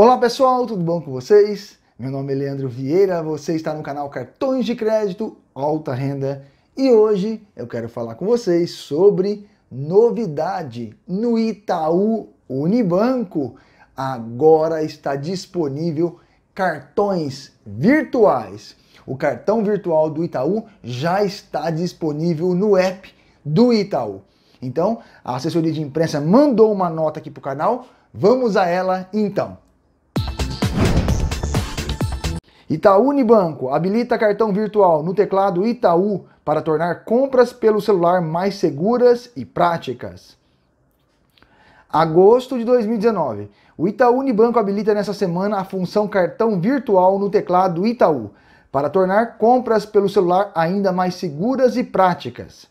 Olá pessoal, tudo bom com vocês? Meu nome é Leandro Vieira, você está no canal Cartões de Crédito Alta Renda e hoje eu quero falar com vocês sobre novidade no Itaú Unibanco. Agora está disponível cartões virtuais. O cartão virtual do Itaú já está disponível no app do Itaú. Então, a assessoria de imprensa mandou uma nota aqui para o canal. Vamos a ela então. Itaú Unibanco habilita cartão virtual no teclado Itaú para tornar compras pelo celular mais seguras e práticas. Agosto de 2019. O Itaú Unibanco habilita nessa semana a função cartão virtual no teclado Itaú para tornar compras pelo celular ainda mais seguras e práticas.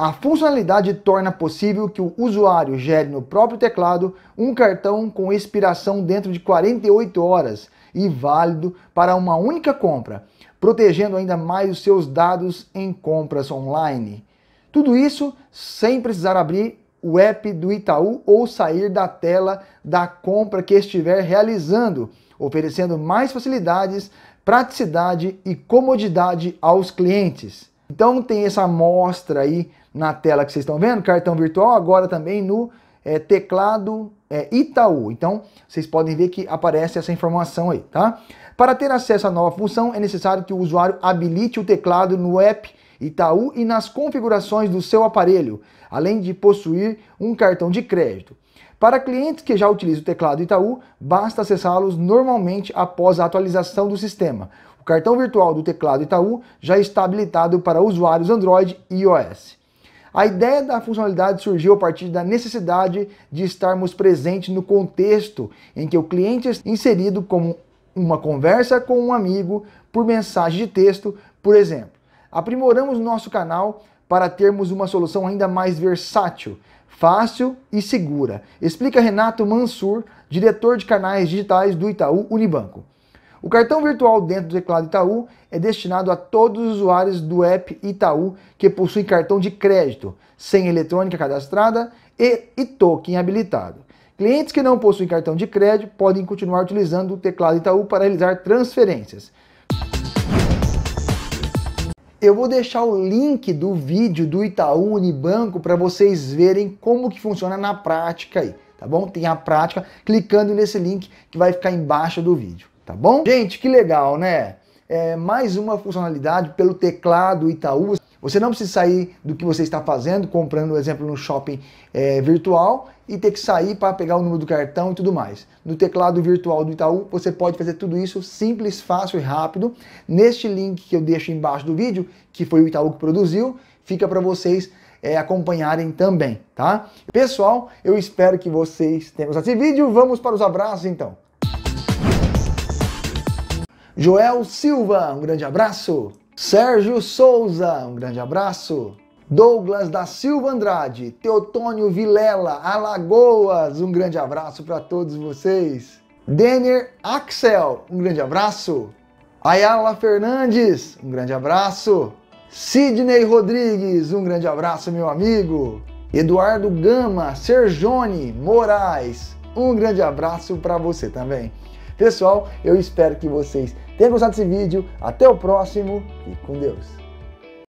A funcionalidade torna possível que o usuário gere no próprio teclado um cartão com expiração dentro de 48 horas e válido para uma única compra, protegendo ainda mais os seus dados em compras online. Tudo isso sem precisar abrir o app do Itaú ou sair da tela da compra que estiver realizando, oferecendo mais facilidades, praticidade e comodidade aos clientes. Então tem essa amostra aí na tela que vocês estão vendo, cartão virtual, agora também no é, teclado é, Itaú. Então, vocês podem ver que aparece essa informação aí, tá? Para ter acesso à nova função, é necessário que o usuário habilite o teclado no app Itaú e nas configurações do seu aparelho, além de possuir um cartão de crédito. Para clientes que já utilizam o teclado Itaú, basta acessá-los normalmente após a atualização do sistema. O cartão virtual do teclado Itaú já está habilitado para usuários Android e iOS. A ideia da funcionalidade surgiu a partir da necessidade de estarmos presentes no contexto em que o cliente é inserido como uma conversa com um amigo por mensagem de texto, por exemplo. Aprimoramos nosso canal para termos uma solução ainda mais versátil, fácil e segura, explica Renato Mansur, diretor de canais digitais do Itaú Unibanco. O cartão virtual dentro do teclado Itaú é destinado a todos os usuários do app Itaú que possuem cartão de crédito, sem eletrônica cadastrada e, e token habilitado. Clientes que não possuem cartão de crédito podem continuar utilizando o teclado Itaú para realizar transferências. Eu vou deixar o link do vídeo do Itaú Unibanco para vocês verem como que funciona na prática aí, tá bom? Tem a prática clicando nesse link que vai ficar embaixo do vídeo tá bom? Gente, que legal, né? É mais uma funcionalidade pelo teclado Itaú. Você não precisa sair do que você está fazendo, comprando, por exemplo, no shopping é, virtual e ter que sair para pegar o número do cartão e tudo mais. No teclado virtual do Itaú, você pode fazer tudo isso simples, fácil e rápido. Neste link que eu deixo embaixo do vídeo, que foi o Itaú que produziu, fica para vocês é, acompanharem também, tá? Pessoal, eu espero que vocês tenham gostado desse vídeo. Vamos para os abraços então. Joel Silva, um grande abraço. Sérgio Souza, um grande abraço. Douglas da Silva Andrade, Teotônio Vilela, Alagoas, um grande abraço para todos vocês. Denner Axel, um grande abraço. Ayala Fernandes, um grande abraço. Sidney Rodrigues, um grande abraço, meu amigo. Eduardo Gama, Serjone Moraes, um grande abraço para você também. Pessoal, eu espero que vocês tenham gostado desse vídeo. Até o próximo e com Deus.